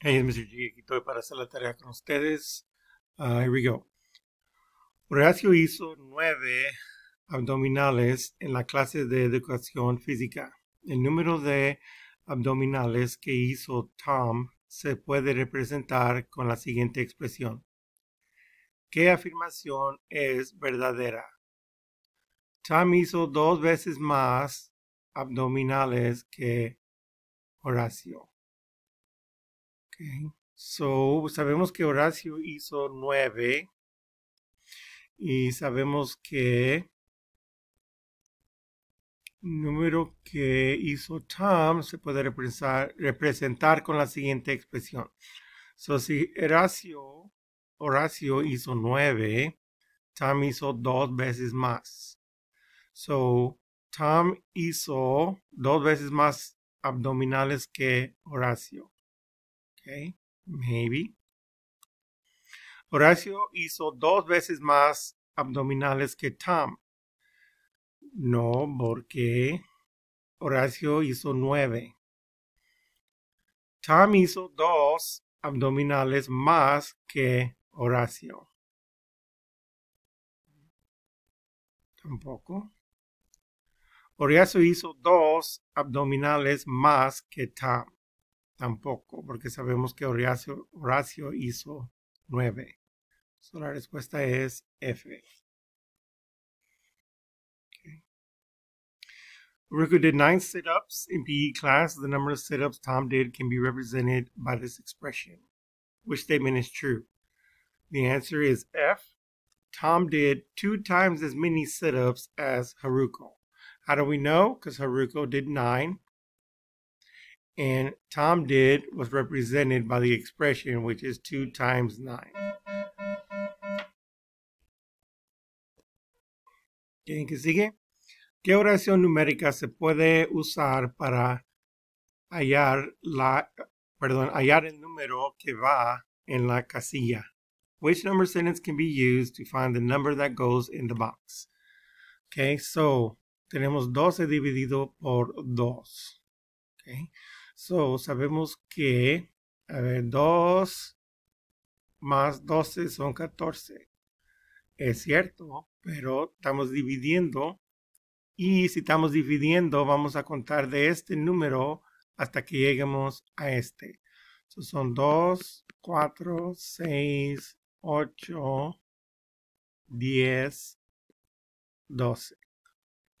Hey, Mr. G. estoy para hacer la tarea con ustedes. Ah, here we go. Horacio hizo nueve abdominales en la clase de educación física. El número de abdominales que hizo Tom se puede representar con la siguiente expresión. ¿Qué afirmación es verdadera? Tom hizo dos veces más abdominales que Horacio. So, sabemos que Horacio hizo nueve. Y sabemos que número que hizo Tom se puede representar, representar con la siguiente expresión. So, si Horacio, Horacio hizo nueve, Tom hizo dos veces más. So, Tom hizo dos veces más abdominales que Horacio. Okay, maybe. Horacio hizo dos veces más abdominales que Tom. No, porque Horacio hizo nueve. Tom hizo dos abdominales más que Horacio. Tampoco. Horacio hizo dos abdominales más que Tom. Tampoco, porque sabemos que Horacio, Horacio hizo 9. So, la respuesta es F. Okay. did 9 sit-ups in PE class. The number of sit-ups Tom did can be represented by this expression. Which statement is true? The answer is F. Tom did two times as many sit-ups as Haruko. How do we know? Because Haruko did nine and Tom did was represented by the expression which is 2 times 9. ¿Quién que sigue? ¿Qué oración numérica se puede usar para hallar, la, perdón, hallar el número que va en la casilla? Which number sentence can be used to find the number that goes in the box? Okay, so tenemos 12 dividido por 2. Okay. So, sabemos que, a ver, 2 más 12 son 14. Es cierto, pero estamos dividiendo y si estamos dividiendo vamos a contar de este número hasta que lleguemos a este. son 2, 4, 6, 8, 10, 12.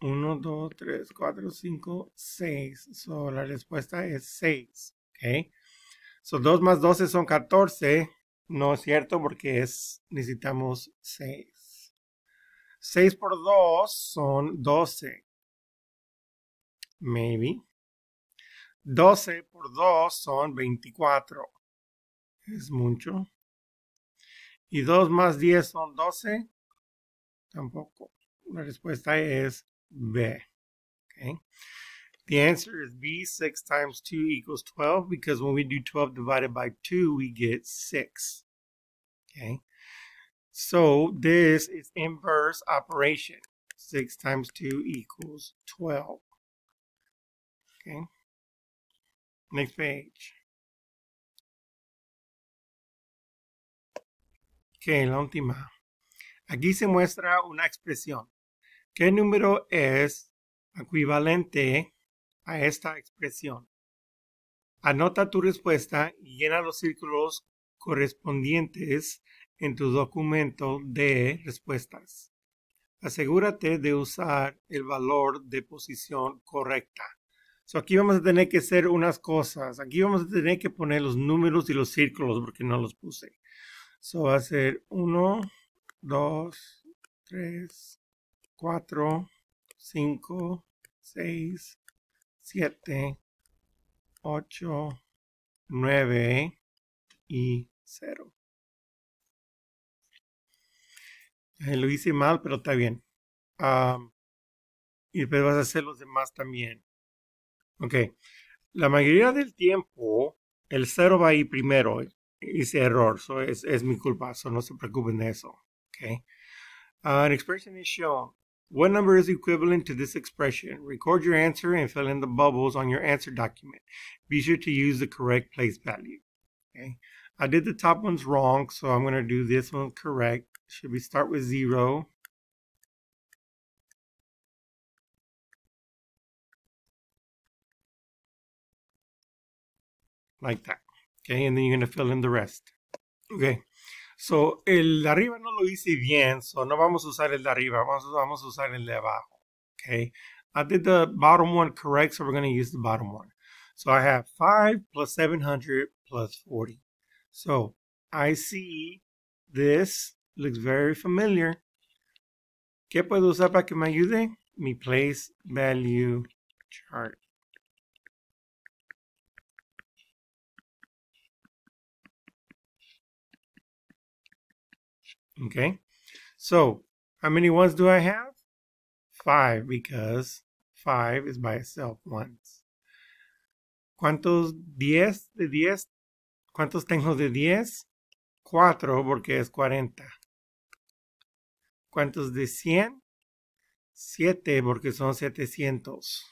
1, 2, 3, 4, 5, 6. So, la respuesta es 6. Ok. So, 2 más 12 son 14. No es cierto porque necesitamos 6. 6 por 2 son 12. Maybe. 12 por 2 son 24. Es mucho. Y 2 más 10 son 12. Tampoco. La respuesta es B. Okay. The answer is B, 6 times 2 equals 12, because when we do 12 divided by 2, we get 6. Okay. So this is inverse operation. 6 times 2 equals 12. Okay. Next page. Ok, la última. Aquí se muestra una expresión. ¿Qué número es equivalente a esta expresión? Anota tu respuesta y llena los círculos correspondientes en tu documento de respuestas. Asegúrate de usar el valor de posición correcta. aquí vamos a tener que hacer unas cosas. Aquí vamos a tener que poner los números y los círculos porque no los puse. So va a ser 1, 2, 3, 4, 5, 6, 7, 8, 9 y 0. Eh, lo hice mal, pero está bien. y después vas a hacer los demás también. Ok. La mayoría del tiempo, el 0 va ir primero. Hice eh, error, so es, es mi culpa, so no se preocupen de eso. Ok. Uh, ah, an expression is shown What number is equivalent to this expression? Record your answer and fill in the bubbles on your answer document. Be sure to use the correct place value. Okay. I did the top ones wrong, so I'm going to do this one correct. Should we start with 0? Like that. Okay, and then you're going to fill in the rest. Okay. So, el de arriba no lo hice bien, so no vamos a usar el de arriba, vamos, vamos a usar el de abajo. Okay, I did the bottom one correct, so we're going to use the bottom one. So I have 5 plus 700 plus 40. So I see this looks very familiar. ¿Qué puedo usar para que me ayude? Mi place value chart. Okay, so how many ones do I have? Five, because five is by itself once. ¿Cuántos diez de diez? ¿Cuántos tengo de diez? Cuatro, porque es cuarenta. ¿Cuántos de cien? Siete, porque son setecientos.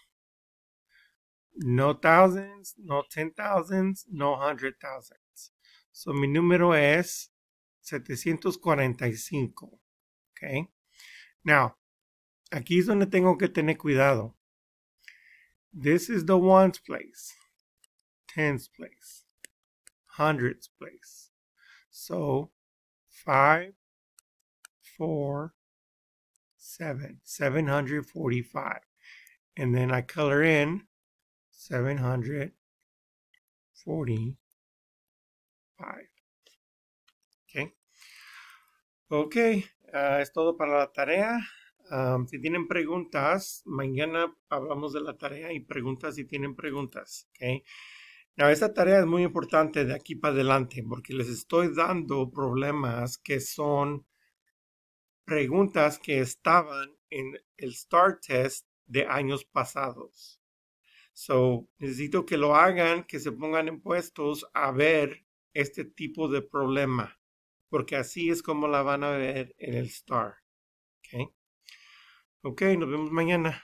No thousands, no ten thousands, no hundred thousands. So mi número es 745. Okay. Now, aquí es donde tengo que tener cuidado. This is the ones place, tens place, hundreds place. So, five, four, seven, 745. And then I color in 745. Ok, okay. Ah, es todo para la tarea. si tienen preguntas, mañana hablamos de la tarea y preguntas si tienen preguntas. Okay. esta tarea es muy importante de aquí para adelante porque les estoy dando problemas que son preguntas que estaban en el Start test de años pasados. So, necesito que lo hagan, que se pongan en puestos a ver este tipo de problema porque así es como la van a ver en el star. Ok, okay nos vemos mañana.